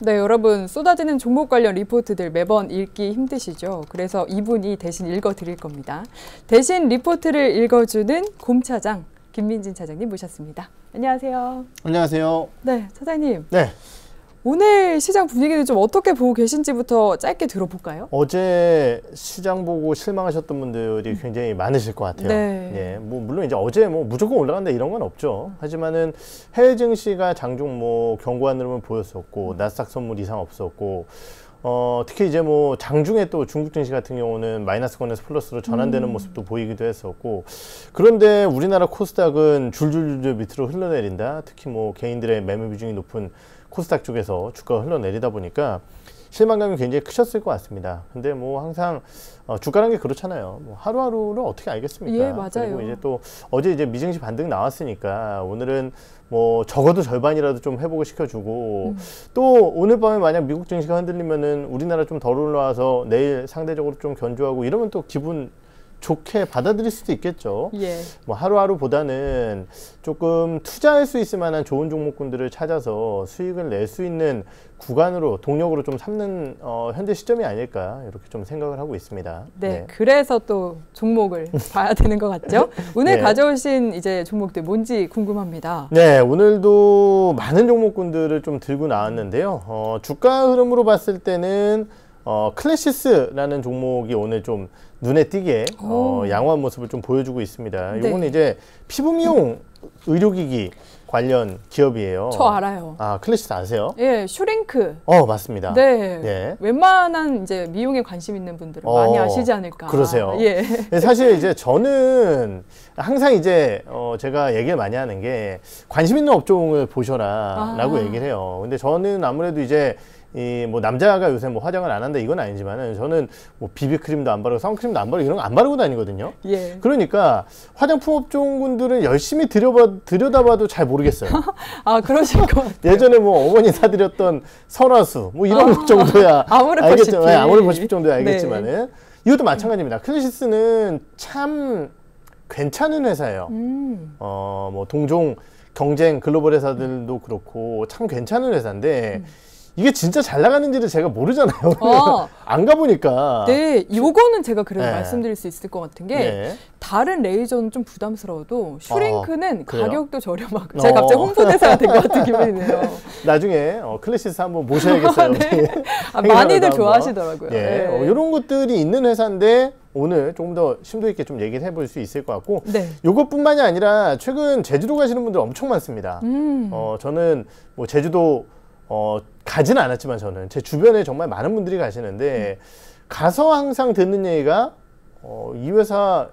네, 여러분 쏟아지는 종목 관련 리포트들 매번 읽기 힘드시죠? 그래서 이분이 대신 읽어드릴 겁니다. 대신 리포트를 읽어주는 곰 차장 김민진 차장님 모셨습니다. 안녕하세요. 안녕하세요. 네, 차장님. 네. 오늘 시장 분위기를 좀 어떻게 보고 계신지부터 짧게 들어볼까요? 어제 시장 보고 실망하셨던 분들이 음. 굉장히 많으실 것 같아요. 네. 예, 뭐 물론 이제 어제 뭐 무조건 올라간다 이런 건 없죠. 하지만은 해외 증시가 장중 뭐 경고한 흐름을 보였었고 음. 나스닥 선물 이상 없었고 어, 특히 이제 뭐 장중에 또 중국 증시 같은 경우는 마이너스권에서 플러스로 전환되는 음. 모습도 보이기도 했었고 그런데 우리나라 코스닥은 줄줄줄 밑으로 흘러내린다. 특히 뭐 개인들의 매매 비중이 높은 코스닥 쪽에서 주가가 흘러내리다 보니까 실망감이 굉장히 크셨을 것 같습니다. 근데 뭐 항상 어, 주가란 게 그렇잖아요. 뭐 하루하루를 어떻게 알겠습니까? 예, 맞아요. 그리고 이제 또 어제 이제 미증시 반등 나왔으니까 오늘은 뭐 적어도 절반이라도 좀 회복을 시켜주고 음. 또 오늘 밤에 만약 미국 증시가 흔들리면은 우리나라 좀 덜 올라와서 내일 상대적으로 좀 견주하고 이러면 또 기분 좋게 받아들일 수도 있겠죠. 예. 뭐 하루하루보다는 조금 투자할 수 있을 만한 좋은 종목군들을 찾아서 수익을 낼 수 있는 구간으로 동력으로 좀 삼는 어, 현재 시점이 아닐까 이렇게 좀 생각을 하고 있습니다. 네, 네. 그래서 또 종목을 봐야 되는 것 같죠. 오늘 네. 가져오신 이제 종목들 뭔지 궁금합니다. 네, 오늘도 많은 종목군들을 좀 들고 나왔는데요. 어, 주가 흐름으로 봤을 때는 어, 클래시스라는 종목이 오늘 좀 눈에 띄게 어, 양호한 모습을 좀 보여주고 있습니다. 네. 이건 이제 피부 미용 의료기기 관련 기업이에요. 저 알아요. 아 클래시스 아세요? 예, 슈랭크. 어 맞습니다. 네. 예. 웬만한 이제 미용에 관심 있는 분들은 어, 많이 아시지 않을까. 그러세요. 예. 사실 이제 저는 항상 이제 어, 제가 얘기를 많이 하는 게 관심 있는 업종을 보셔라라고 아. 얘기를 해요. 근데 저는 아무래도 이제 이뭐 남자가 요새 뭐 화장을 안 한다 이건 아니지만은 저는 뭐 비비크림도 안 바르고 선크림도 안 바르고 이런 거 안 바르고 다니거든요. 예. 그러니까 화장품 업종군들은 열심히 들여봐, 들여다봐도 잘 모르겠어요. 아 그러실 것 같아요. 예전에 뭐 어머니 사드렸던 설화수 뭐 이런 아, 정도야 아무래도 알겠죠. 네, 아무래도 보십 정도야 네. 알겠지만은 네. 이것도 마찬가지입니다. 클래시스는 참 괜찮은 회사예요. 음. 어뭐 동종 경쟁 글로벌 회사들도 그렇고 참 괜찮은 회사인데. 음. 이게 진짜 잘 나가는지를 제가 모르잖아요. 아, 안 가보니까. 네, 요거는 제가 그래도 네. 말씀드릴 수 있을 것 같은 게 네. 다른 레이저는 좀 부담스러워도 슈링크는 어, 가격도 저렴하고 제가 갑자기 어. 홍보대사가 된 것 같은 기분이네요. 나중에 어, 클래시스 한번 모셔야겠어요. 아, 네. 아, 많이들 좋아하시더라고요. 예, 네. 어, 이런 것들이 있는 회사인데 오늘 조금 더 심도 있게 좀 얘기를 해볼 수 있을 것 같고 네. 이것뿐만이 아니라 최근 제주도 가시는 분들 엄청 많습니다. 음. 어, 저는 뭐 제주도 어, 가진 않았지만 저는 제 주변에 정말 많은 분들이 가시는데 음. 가서 항상 듣는 얘기가 어, 이 회사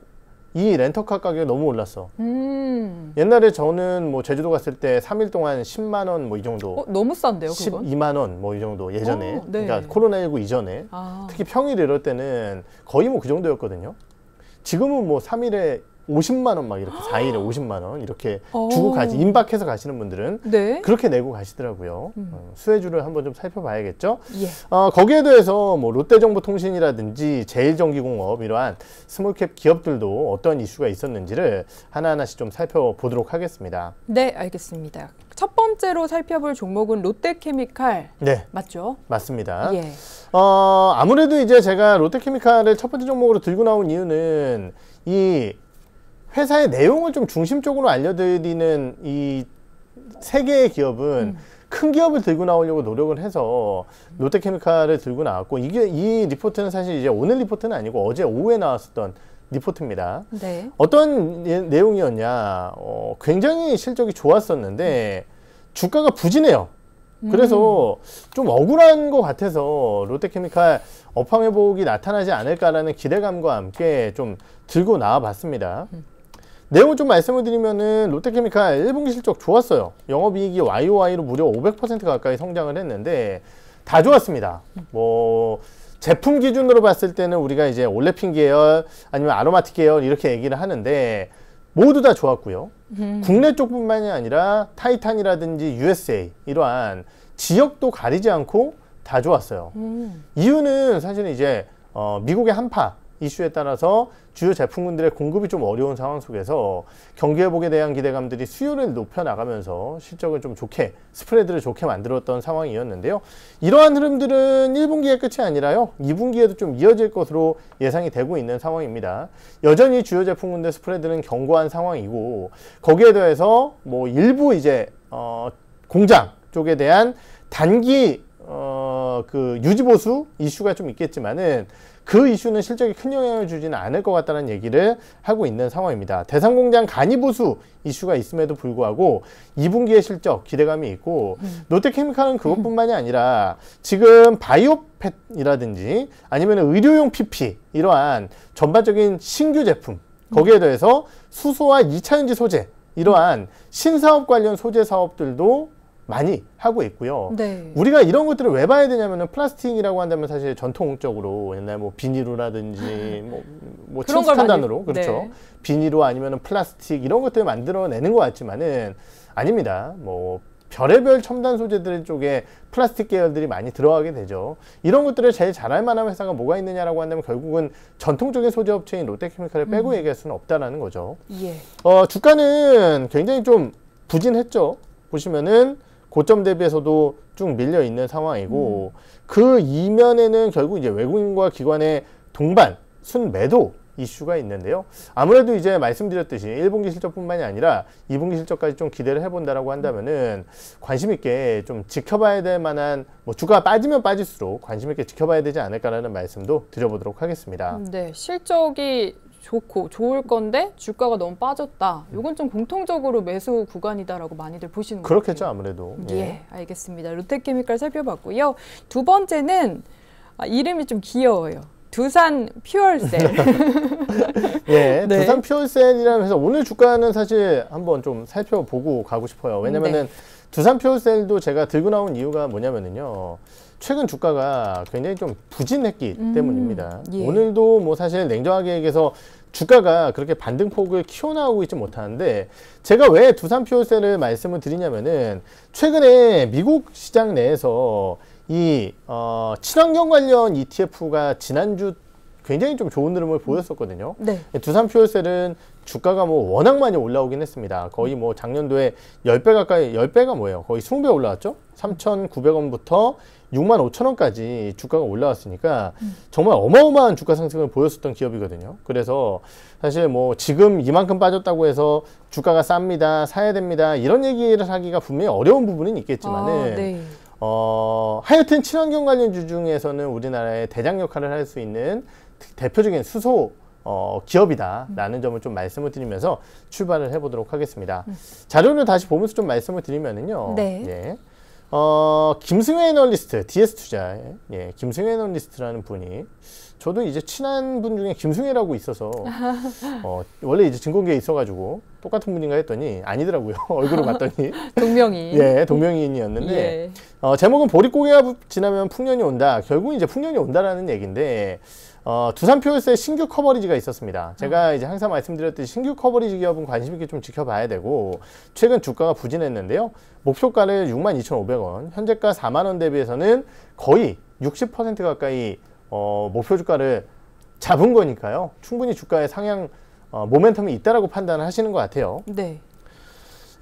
이 렌터카 가격이 너무 올랐어. 음. 옛날에 저는 뭐 제주도 갔을 때 3일 동안 10만 원 뭐 이 정도. 어, 너무 싼데요, 그건? 12만 원 뭐 이 정도 예전에. 오, 네. 그러니까 코로나19 이전에. 아. 특히 평일 이럴 때는 거의 뭐 그 정도였거든요. 지금은 뭐 3일에 50만 원 막 이렇게 4일에 50만 원 이렇게 오. 어. 주고 가시 임박해서 가시는 분들은 네. 그렇게 내고 가시더라고요. 음. 어, 수혜주를 한번 좀 살펴봐야겠죠. 예. 어, 거기에 대해서 뭐 롯데정보통신이라든지 제일전기공업 이러한 스몰캡 기업들도 어떤 이슈가 있었는지를 하나하나씩 좀 살펴보도록 하겠습니다. 네, 알겠습니다. 첫 번째로 살펴볼 종목은 롯데케미칼 네. 맞죠? 맞습니다. 예. 어, 아무래도 이제 제가 롯데케미칼을 첫 번째 종목으로 들고 나온 이유는 이 회사의 내용을 좀 중심적으로 알려드리는 이 세 개의 기업은 음. 큰 기업을 들고 나오려고 노력을 해서 롯데케미칼을 들고 나왔고 이게 이 리포트는 사실 이제 오늘 리포트는 아니고 어제 오후에 나왔었던 리포트입니다. 네. 어떤 예, 내용이었냐? 어, 굉장히 실적이 좋았었는데 주가가 부진해요. 음. 그래서 음. 좀 억울한 것 같아서 롯데케미칼 업황 회복이 나타나지 않을까라는 기대감과 함께 좀 들고 나와봤습니다. 음. 내용을 좀 말씀을 드리면은 롯데케미칼 1분기 실적 좋았어요. 영업이익이 YOY로 무려 500% 가까이 성장을 했는데 다 좋았습니다. 뭐 제품 기준으로 봤을 때는 우리가 이제 올레핀 계열 아니면 아로마틱 계열 이렇게 얘기를 하는데 모두 다 좋았고요. 음. 국내 쪽뿐만이 아니라 타이탄이라든지 USA 이러한 지역도 가리지 않고 다 좋았어요. 음. 이유는 사실 은 이제 어, 미국의 한파 이슈에 따라서 주요 제품군들의 공급이 좀 어려운 상황 속에서 경기 회복에 대한 기대감들이 수요를 높여 나가면서 실적을 좀 좋게 스프레드를 좋게 만들었던 상황이었는데요. 이러한 흐름들은 1분기의 끝이 아니라요. 2분기에도 좀 이어질 것으로 예상이 되고 있는 상황입니다. 여전히 주요 제품군들 스프레드는 견고한 상황이고 거기에 더해서 뭐 일부 이제 어 공장 쪽에 대한 단기 그 유지보수 이슈가 좀 있겠지만은 그 이슈는 실적에 큰 영향을 주지는 않을 것 같다는 얘기를 하고 있는 상황입니다. 대상공장 간이보수 이슈가 있음에도 불구하고 2분기의 실적 기대감이 있고 음. 롯데케미칼은 그것뿐만이 아니라 지금 바이오펫이라든지 아니면 의료용 PP 이러한 전반적인 신규 제품 거기에 더해서 수소와 2차전지 소재 이러한 신사업 관련 소재 사업들도 많이 하고 있고요. 네. 우리가 이런 것들을 왜 봐야 되냐면은 플라스틱이라고 한다면 사실 전통적으로 옛날 뭐 비닐로라든지 뭐, 뭐 친숙한 단으로 그렇죠. 네. 비닐로 아니면은 플라스틱 이런 것들을 만들어내는 것 같지만은 아닙니다. 뭐 별의별 첨단 소재들 쪽에 플라스틱 계열들이 많이 들어가게 되죠. 이런 것들을 제일 잘할 만한 회사가 뭐가 있느냐라고 한다면 결국은 전통적인 소재 업체인 롯데케미칼을 빼고 음. 얘기할 수는 없다라는 거죠. 예. 어, 주가는 굉장히 좀 부진했죠. 보시면은 고점 대비해서도 쭉 밀려 있는 상황이고 음. 그 이면에는 결국 이제 외국인과 기관의 동반 순매도 이슈가 있는데요. 아무래도 이제 말씀드렸듯이 1분기 실적뿐만이 아니라 2분기 실적까지 좀 기대를 해본다라고 한다면은 관심 있게 좀 지켜봐야 될 만한 뭐 주가 빠지면 빠질수록 관심 있게 지켜봐야 되지 않을까라는 말씀도 드려보도록 하겠습니다. 음, 네, 실적이 좋고 좋을 건데 주가가 너무 빠졌다. 이건 좀 공통적으로 매수 구간이다라고 많이들 보시는 거 같아요. 그렇겠죠 아무래도. 예, 예 알겠습니다. 롯데케미칼 살펴봤고요. 두 번째는 아, 이름이 좀 귀여워요. 두산 퓨얼셀. 예, 네. 두산 퓨얼셀이라는 회사 오늘 주가는 사실 한번 좀 살펴보고 가고 싶어요. 왜냐면은 네. 두산 퓨얼셀도 제가 들고 나온 이유가 뭐냐면은요. 최근 주가가 굉장히 좀 부진했기 음, 때문입니다. 예. 오늘도 뭐 사실 냉정하게 얘기서 주가가 그렇게 반등폭을 키워나오고 있지 못하는데 제가 왜 두산 피세를 말씀을 드리냐면은 최근에 미국 시장 내에서 이 어, 친환경 관련 ETF가 지난주 굉장히 좀 좋은 흐름을 보였었거든요. 네. 두산 퓨얼셀은 주가가 뭐 워낙 많이 올라오긴 했습니다. 거의 뭐 작년도에 10배 가까이, 10배가 뭐예요? 거의 20배 올라왔죠? 3,900원부터 6 5 0 0 0 원까지 주가가 올라왔으니까 정말 어마어마한 주가 상승을 보였었던 기업이거든요. 그래서 사실 뭐 지금 이만큼 빠졌다고 해서 주가가 쌉니다, 사야 됩니다 이런 얘기를 하기가 분명히 어려운 부분은 있겠지만은 아, 네. 어, 하여튼 친환경 관련주 중에서는 우리나라의 대장 역할을 할 수 있는 대표적인 수소 어, 기업이다라는 음. 점을 좀 말씀을 드리면서 출발을 해보도록 하겠습니다. 음. 자료를 다시 보면서 좀 말씀을 드리면은요. 네. 예. 어, 김승회 애널리스트, DS 투자의 예, 김승회 애널리스트라는 분이 저도 이제 친한 분 중에 김승회라고 있어서 어, 원래 이제 증권계에 있어가지고 똑같은 분인가 했더니 아니더라고요. 얼굴을 봤더니 동명이 예 동명이인이었는데 예. 어, 제목은 보릿고개가 지나면 풍년이 온다. 결국 이제 풍년이 온다라는 얘기인데 어, 두산 퓨어스의 신규 커버리지가 있었습니다. 제가 음. 이제 항상 말씀드렸듯이 신규 커버리지 기업은 관심 있게 좀 지켜봐야 되고 최근 주가가 부진했는데요. 목표가를 62,500원, 현재가 4만 원 대비해서는 거의 60% 가까이 어, 목표 주가를 잡은 거니까요. 충분히 주가의 상향 어, 모멘텀이 있다라고 판단을 하시는 것 같아요. 네.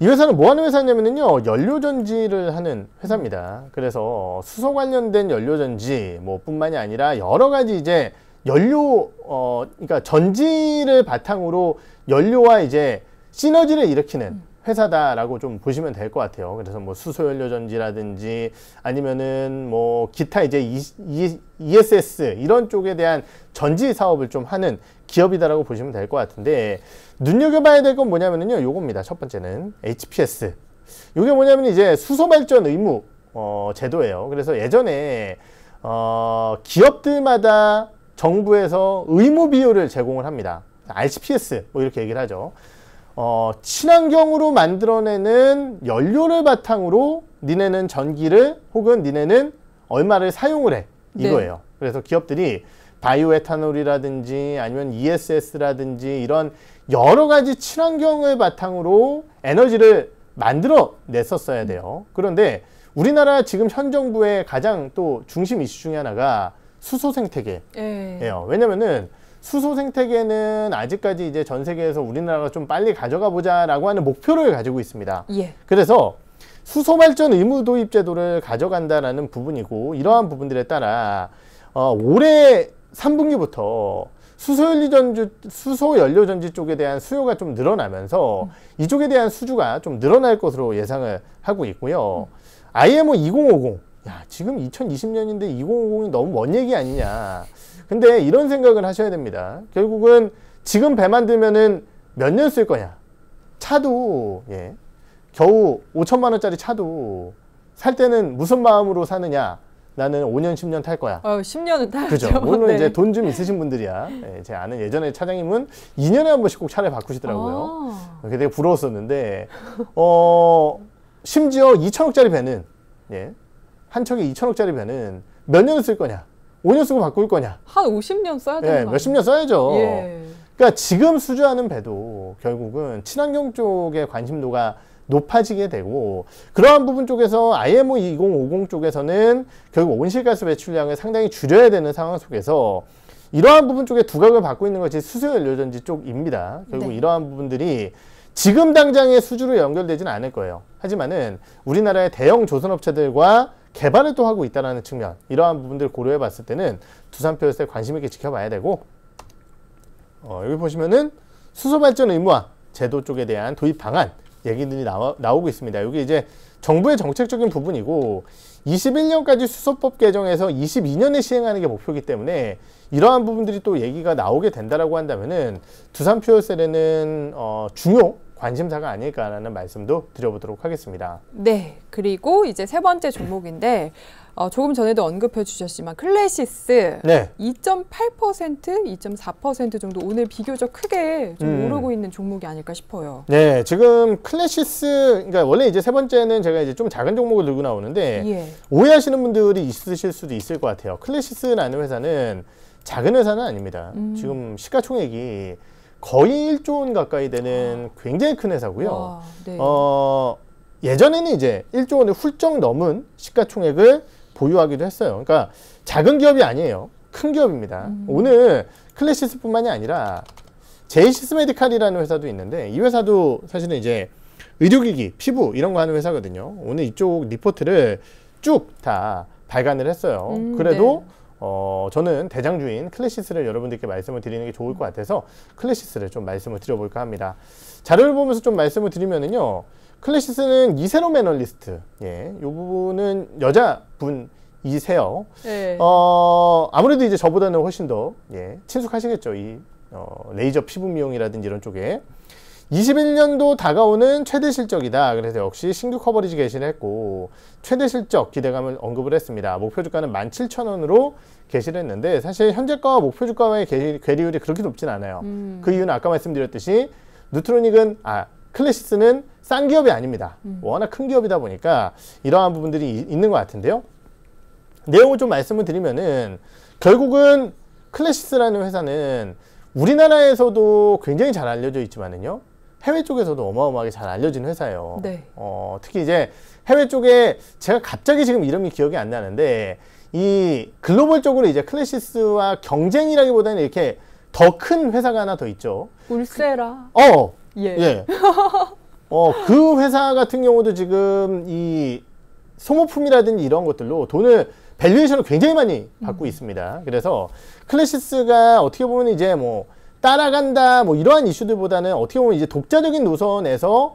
이 회사는 뭐 하는 회사냐면요 연료전지를 하는 회사입니다 그래서 수소 관련된 연료전지 뭐 뿐만이 아니라 여러 가지 이제 연료 어 그러니까 전지를 바탕으로 연료와 이제 시너지를 일으키는 음. 회사다라고 좀 보시면 될 것 같아요. 그래서 뭐 수소 연료 전지라든지 아니면은 뭐 기타 이제 e, s s 이런 쪽에 대한 전지 사업을 좀 하는 기업이다라고 보시면 될 것 같은데 눈여겨봐야 될 건뭐냐면요 요겁니다. 첫 번째는 HPS. 요게 뭐냐면 이제 수소 발전 의무 어, 제도예요. 그래서 예전에 어, 기업들마다 정부에서 의무 비율을 제공을 합니다. RCPS 뭐 이렇게 얘기를 하죠. 어, 친환경으로 만들어내는 연료를 바탕으로 니네는 전기를 혹은 니네는 얼마를 사용을 해 네. 이거예요. 네. 그래서 기업들이 바이오에탄올이라든지 아니면 ESS라든지 이런 여러 가지 친환경을 바탕으로 에너지를 만들어 냈었어야 돼요. 그런데 우리나라 지금 현 정부의 가장 또 중심 이슈 중에 하나가 수소 생태계예요. 예. 네. 왜냐면은 수소 생태계는 아직까지 이제 전 세계에서 우리나라가 좀 빨리 가져가 보자라고 하는 목표를 가지고 있습니다. 예. 그래서 수소 발전 의무 도입 제도를 가져간다라는 부분이고 이러한 부분들에 따라 어, 올해 3분기부터 수소연료전지, 수소연료전지 쪽에 대한 수요가 좀 늘어나면서 음. 이쪽에 대한 수주가 좀 늘어날 것으로 예상을 하고 있고요. 음. IMO 2050 야, 지금 2020년인데 2050이 너무 먼 얘기 아니냐. 근데 이런 생각을 하셔야 됩니다. 결국은 지금 배 만들면은 몇 년 쓸 거냐. 차도, 예. 겨우 5천만 원짜리 차도 살 때는 무슨 마음으로 사느냐. 나는 5년, 10년 탈 거야. 어, 10년은 타죠. 그죠. 네. 물론 네. 이제 돈 좀 있으신 분들이야. 예, 제 아는 예전에 차장님은 2년에 한 번씩 꼭 차를 바꾸시더라고요. 아. 어, 그게 되게 부러웠었는데, 어, 심지어 2천억짜리 배는, 예, 한 척이 2천억짜리 면은 몇 년을 쓸 거냐? 5년 쓰고 바꿀 거냐? 한 50년 써야 되는 예, 몇십 년 써야죠. 예. 그러니까 지금 수주하는 배도 결국은 친환경 쪽에 관심도가 높아지게 되고 그러한 부분 쪽에서 IMO 2050 쪽에서는 결국 온실가스 배출량을 상당히 줄여야 되는 상황 속에서 이러한 부분 쪽에 두각을 받고 있는 것이 수소연료전지 쪽입니다. 결국 네. 이러한 부분들이 지금 당장의 수주로 연결되지는 않을 거예요. 하지만은 우리나라의 대형 조선업체들과 개발을 또 하고 있다는 측면 이러한 부분들 을 고려해 봤을 때는 두산표 열쇠 관심 있게 지켜봐야 되고 어, 여기 보시면은 수소발전 의무화 제도 쪽에 대한 도입 방안 얘기들이 나와, 나오고 있습니다. 여기 이제 정부의 정책적인 부분이고 21년까지 수소법 개정해서 22년에 시행하는 게 목표이기 때문에 이러한 부분들이 또 얘기가 나오게 된다라 한다면은 두산표열세는 어, 중요 관심사가 아닐까라는 말씀도 드려보도록 하겠습니다. 네, 그리고 이제 세 번째 종목인데 어, 조금 전에도 언급해 주셨지만 클래시스 네. 2.8% 2.4% 정도 오늘 비교적 크게 좀 음. 오르고 있는 종목이 아닐까 싶어요. 네, 지금 클래시스 그러니까 원래 이제 세 번째는 제가 이제 좀 작은 종목을 들고 나오는데 예. 오해하시는 분들이 있으실 수도 있을 것 같아요. 클래시스라는 회사는 작은 회사는 아닙니다. 음. 지금 시가총액이 거의 1조 원 가까이 되는 아. 굉장히 큰 회사고요. 와, 네. 어, 예전에는 이제 1조 원을 훌쩍 넘은 시가총액을 보유하기도 했어요. 그러니까 작은 기업이 아니에요. 큰 기업입니다. 음. 오늘 클래시스뿐만이 아니라 제이시스메디칼이라는 회사도 있는데 이 회사도 사실은 이제 의료기기, 피부 이런 거 하는 회사거든요. 오늘 이쪽 리포트를 쭉 다 발간을 했어요. 음, 그래도 네. 어, 저는 대장주인 클래시스를 여러분들께 말씀을 드리는 게 좋을 것 같아서 클래시스를 좀 말씀을 드려볼까 합니다. 자료를 보면서 좀 말씀을 드리면은요. 클래시스는 이세롬 애널리스트. 예. 요 부분은 여자분 이세요. 네. 어, 아무래도 이제 저보다는 훨씬 더, 예, 친숙하시겠죠. 이, 어, 레이저 피부 미용이라든지 이런 쪽에. 21년도 다가오는 최대 실적이다. 그래서 역시 신규 커버리지 개시했고 를 최대 실적 기대감을 언급을 했습니다. 목표 주가는 17,000원으로 개시를 했는데 사실 현재가와 목표 주가와의 괴리율이 그렇게 높진 않아요. 음. 그 이유는 아까 말씀드렸듯이 뉴트로닉은아 클래시스는 싼 기업이 아닙니다. 음. 워낙 큰 기업이다 보니까 이러한 부분들이 이, 있는 것 같은데요. 내용을 좀 말씀을 드리면은 결국은 클래시스라는 회사는 우리나라에서도 굉장히 잘 알려져 있지만은요. 해외 쪽에서도 어마어마하게 잘 알려진 회사예요. 네. 어, 특히 이제 해외 쪽에 제가 갑자기 지금 이름이 기억이 안 나는데 이 글로벌적으로 이제 클래시스와 경쟁이라기보다는 이렇게 더 큰 회사가 하나 더 있죠. 울세라. 그, 어. 예. 예. 어, 그 회사 같은 경우도 지금 이 소모품이라든지 이런 것들로 돈을 밸류에이션을 굉장히 많이 받고 음. 있습니다. 그래서 클래시스가 어떻게 보면 이제 뭐 따라간다 뭐 이러한 이슈들보다는 어떻게 보면 이제 독자적인 노선에서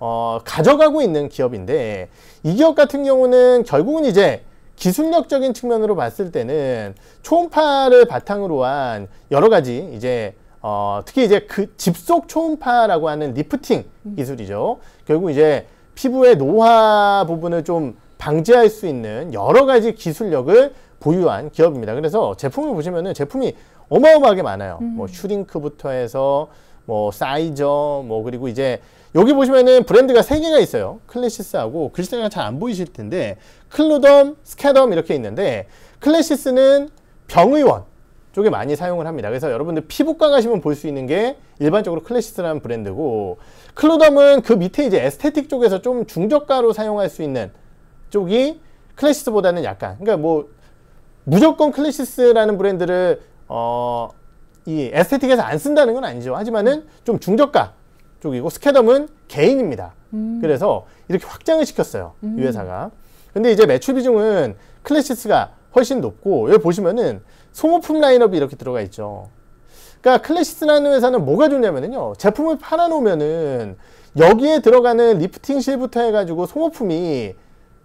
어, 가져가고 있는 기업인데 이 기업 같은 경우는 결국은 이제 기술력적인 측면으로 봤을 때는 초음파를 바탕으로 한 여러 가지 이제 어, 특히 이제 그 집속 초음파라고 하는 리프팅 기술이죠. 결국 이제 피부의 노화 부분을 좀 방지할 수 있는 여러 가지 기술력을 보유한 기업입니다. 그래서 제품을 보시면은 제품이 어마어마하게 많아요. 음. 뭐 슈링크부터 해서 뭐 사이저 뭐 그리고 이제 여기 보시면은 브랜드가 세 개가 있어요. 클래시스하고 글씨가 잘 안 보이실 텐데 클로덤, 스캐덤 이렇게 있는데 클래시스는 병의원 쪽에 많이 사용을 합니다. 그래서 여러분들 피부과 가시면 볼 수 있는 게 일반적으로 클래시스라는 브랜드고 클로덤은 그 밑에 이제 에스테틱 쪽에서 좀 중저가로 사용할 수 있는 쪽이 클래시스보다는 약간 그러니까 뭐 무조건 클래시스라는 브랜드를 어, 이 에스테틱에서 안 쓴다는 건 아니죠. 하지만은 좀 중저가 쪽이고 스캐덤은 개인입니다. 음. 그래서 이렇게 확장을 시켰어요. 음. 이 회사가. 근데 이제 매출 비중은 클래시스가 훨씬 높고 여기 보시면은 소모품 라인업이 이렇게 들어가 있죠. 그러니까 클래시스라는 회사는 뭐가 좋냐면요. 제품을 팔아놓으면은 여기에 들어가는 리프팅 실부터 해가지고 소모품이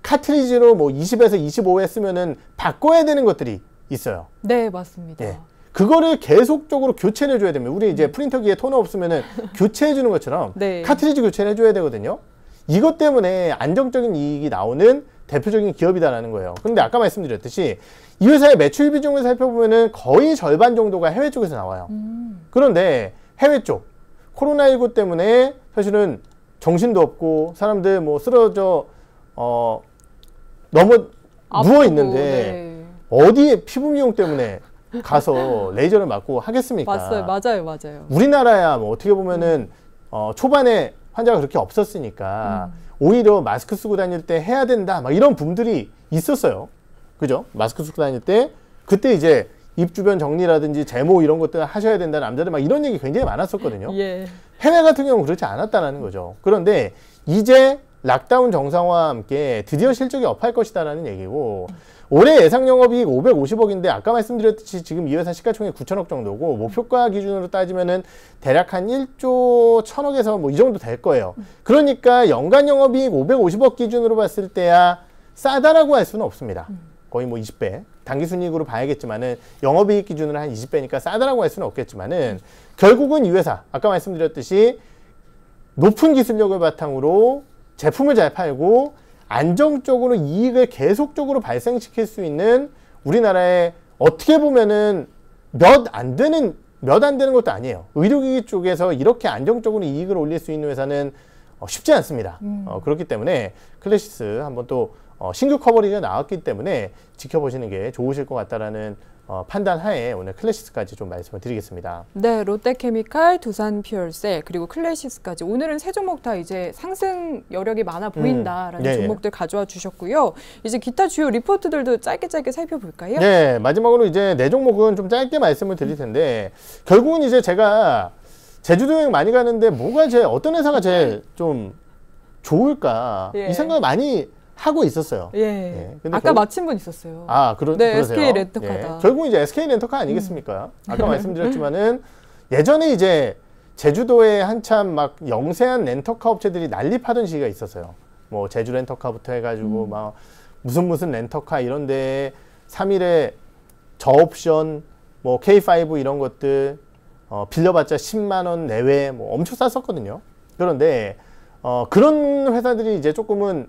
카트리지로 뭐 20에서 2 5에 쓰면은 바꿔야 되는 것들이 있어요. 네, 맞습니다. 네. 그거를 계속적으로 교체를 해줘야 됩니다. 우리 이제 음. 프린터기에 토너 없으면은 교체해주는 것처럼 네. 카트리지 교체를 해줘야 되거든요. 이것 때문에 안정적인 이익이 나오는 대표적인 기업이다라는 거예요. 근데 아까 말씀드렸듯이 이 회사의 매출 비중을 살펴보면은 거의 절반 정도가 해외 쪽에서 나와요. 음. 그런데 해외 쪽 코로나19 때문에 사실은 정신도 없고 사람들 뭐 쓰러져 어 너무 누워 있는데 네. 어디에 피부 미용 때문에 가서 레이저를 맞고 하겠습니까? 맞아요, 맞아요, 맞아요. 우리나라야 뭐 어떻게 보면은 음. 어, 초반에 환자가 그렇게 없었으니까 음. 오히려 마스크 쓰고 다닐 때 해야 된다 막 이런 분들이 있었어요. 그죠? 마스크 쓰고 다닐 때 그때 이제 입 주변 정리라든지 제모 이런 것들 하셔야 된다 남자들 막 이런 얘기 굉장히 많았었거든요. 예. 해외 같은 경우는 그렇지 않았다는 라 거죠. 그런데 이제 락다운 정상화와 함께 드디어 실적이 업할 것이다라는 얘기고 음. 올해 예상 영업이익 550억인데 아까 말씀드렸듯이 지금 이 회사 시가총액 9천억 정도고 목표가 기준으로 따지면은 대략 한 1조 1천억에서 뭐 이 정도 될 거예요. 그러니까 연간 영업이익 550억 기준으로 봤을 때야 싸다라고 할 수는 없습니다. 거의 뭐 20배. 단기 순이익으로 봐야겠지만은 영업이익 기준으로 한 20배니까 싸다라고 할 수는 없겠지만은 결국은 이 회사 아까 말씀드렸듯이 높은 기술력을 바탕으로 제품을 잘 팔고 안정적으로 이익을 계속적으로 발생시킬 수 있는 우리나라의 어떻게 보면은 몇 안 되는 몇 안 되는 것도 아니에요. 의료기기 쪽에서 이렇게 안정적으로 이익을 올릴 수 있는 회사는 어, 쉽지 않습니다. 음. 어, 그렇기 때문에 클래시스 한번 또 어, 신규 커버리가 나왔기 때문에 지켜보시는 게 좋으실 것 같다라는 어, 판단하에 오늘 클래시스까지 좀 말씀을 드리겠습니다. 네, 롯데케미칼, 두산퓨얼셀 그리고 클래시스까지 오늘은 세 종목 다 이제 상승 여력이 많아 음, 보인다라는 음, 종목들 가져와 주셨고요. 이제 기타 주요 리포트들도 짧게 짧게 살펴볼까요? 네, 마지막으로 이제 네 종목은 좀 짧게 말씀을 드릴 텐데 결국은 이제 제가 제주도 여행 많이 가는데 뭐가 제 어떤 회사가 제일 네. 좀 좋을까 예. 이 생각을 많이 하고 있었어요. 예. 예. 근데 아까 결국... 맞힌 분 있었어요. 아, 그러, 네, 그러세요. SK 렌터카다. 예. 결국 이제 SK 렌터카 아니겠습니까? 음. 아까 말씀드렸지만은 예전에 이제 제주도에 한참 막 영세한 렌터카 업체들이 난립하던 시기가 있었어요. 뭐 제주 렌터카부터 해가지고 음. 막 무슨 무슨 렌터카 이런 데 3일에 저옵션 뭐 K5 이런 것들 어, 빌려봤자 10만 원 내외 뭐 엄청 쌌었거든요. 그런데 어, 그런 회사들이 이제 조금은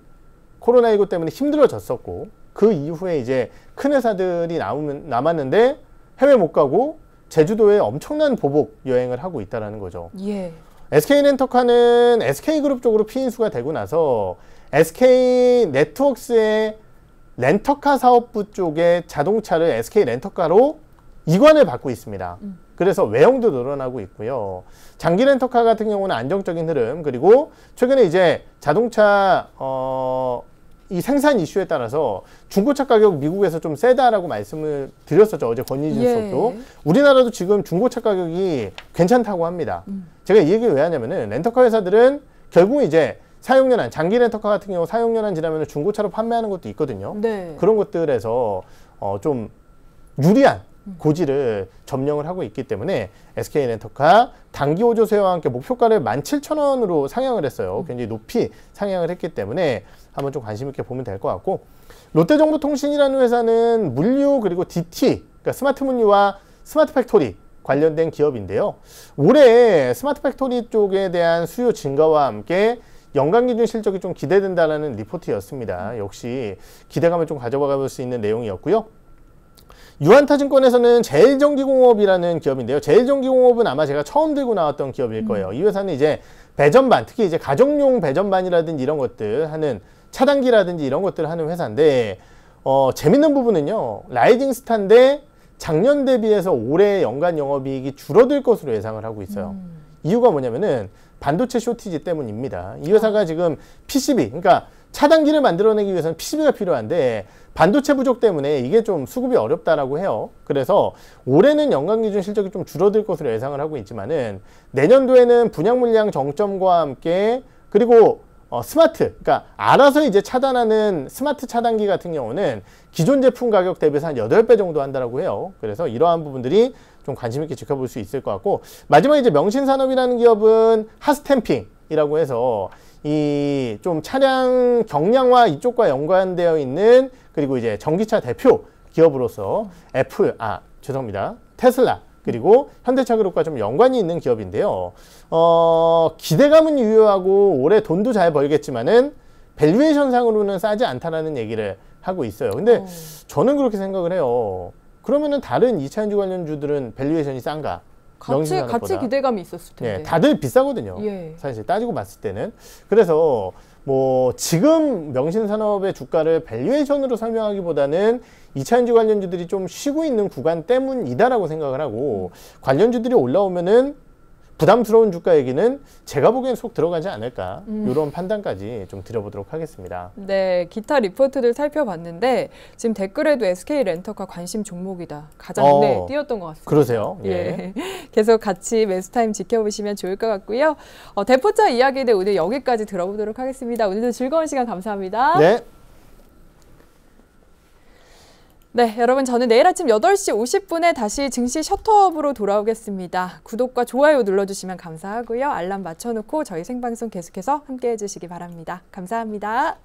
코로나19 때문에 힘들어졌었고 그 이후에 이제 큰 회사들이 나오 남았는데 해외 못 가고 제주도에 엄청난 보복 여행을 하고 있다라는 거죠. 예. SK렌터카는 SK그룹 쪽으로 피인수가 되고 나서 SK 네트웍스의 렌터카 사업부 쪽에 자동차를 SK 렌터카로 이관을 받고 있습니다. 음. 그래서 외형도 늘어나고 있고요. 장기 렌터카 같은 경우는 안정적인 흐름 그리고 최근에 이제 자동차 어이 생산 이슈에 따라서 중고차 가격 미국에서 좀 세다라고 말씀을 드렸었죠. 어제 권희진 예. 수업도. 우리나라도 지금 중고차 가격이 괜찮다고 합니다. 음. 제가 이얘기왜 하냐면은 렌터카 회사들은 결국 이제 사용연한 장기 렌터카 같은 경우 사용연한 지나면 중고차로 판매하는 것도 있거든요. 네. 그런 것들에서 어, 좀 유리한 고지를 점령을 하고 있기 때문에 SK렌터카 단기 호조세와 함께 목표가를 만 칠천 원으로 상향을 했어요. 음. 굉장히 높이 상향을 했기 때문에 한번 좀 관심 있게 보면 될 것 같고 롯데정보통신이라는 회사는 물류 그리고 DT 그러니까 스마트 물류와 스마트 팩토리 관련된 기업인데요. 올해 스마트 팩토리 쪽에 대한 수요 증가와 함께 연간 기준 실적이 좀 기대된다라는 리포트였습니다. 음. 역시 기대감을 좀 가져가 볼 수 있는 내용이었고요. 유한타증권에서는 제일전기공업이라는 기업인데요. 제일전기공업은 아마 제가 처음 들고 나왔던 기업일 음. 거예요. 이 회사는 이제 배전반, 특히 이제 가정용 배전반이라든지 이런 것들 하는 차단기라든지 이런 것들을 하는 회사인데 어, 재밌는 부분은요. 라이징 스타인데 작년 대비해서 올해 연간 영업이익이 줄어들 것으로 예상을 하고 있어요. 음. 이유가 뭐냐면은 반도체 쇼티지 때문입니다. 이 회사가 지금 PCB, 그러니까 차단기를 만들어내기 위해서는 PCB가 필요한데 반도체 부족 때문에 이게 좀 수급이 어렵다라고 해요. 그래서 올해는 연간 기준 실적이 좀 줄어들 것으로 예상을 하고 있지만은 내년도에는 분양 물량 정점과 함께 그리고 어, 스마트, 그러니까 알아서 이제 차단하는 스마트 차단기 같은 경우는 기존 제품 가격 대비해서 한 8배 정도 한다고 해요. 그래서 이러한 부분들이 좀 관심 있게 지켜볼 수 있을 것 같고 마지막에 이제 명신산업이라는 기업은 하스템핑이라고 해서 이좀 차량 경량화 이쪽과 연관되어 있는 그리고 이제 전기차 대표 기업으로서 애플 아 죄송합니다 테슬라 그리고 현대차 그룹과 좀 연관이 있는 기업인데요. 어, 기대감은 유효하고 올해 돈도 잘 벌겠지만은 밸류에이션 상으로는 싸지 않다라는 얘기를 하고 있어요. 근데 오. 어. 저는 그렇게 생각을 해요. 그러면은 다른 2차 연주 관련주들은 밸류에이션이 싼가? 같이 같이 기대감이 있었을 예, 텐데. 예, 다들 비싸거든요. 예. 사실 따지고 봤을 때는. 그래서 뭐 지금 명신 산업의 주가를 밸류에이션으로 설명하기보다는 이차전지 관련주들이 좀 쉬고 있는 구간 때문이다라고 생각을 하고 관련주들이 올라오면은 부담스러운 주가 얘기는 제가 보기엔 속 들어가지 않을까 음. 이런 판단까지 좀 드려보도록 하겠습니다. 네, 기타 리포트들 살펴봤는데 지금 댓글에도 SK 렌터카 관심 종목이다 가장 어, 네, 뛰었던 것 같습니다. 그러세요? 예. 예. 계속 같이 매수타임 지켜보시면 좋을 것 같고요. 어, 대포차 이야기들 오늘 여기까지 들어보도록 하겠습니다. 오늘도 즐거운 시간 감사합니다. 네. 네, 여러분 저는 내일 아침 8시 50분에 다시 증시 셔터업으로 돌아오겠습니다. 구독과 좋아요 눌러주시면 감사하고요. 알람 맞춰놓고 저희 생방송 계속해서 함께해 주시기 바랍니다. 감사합니다.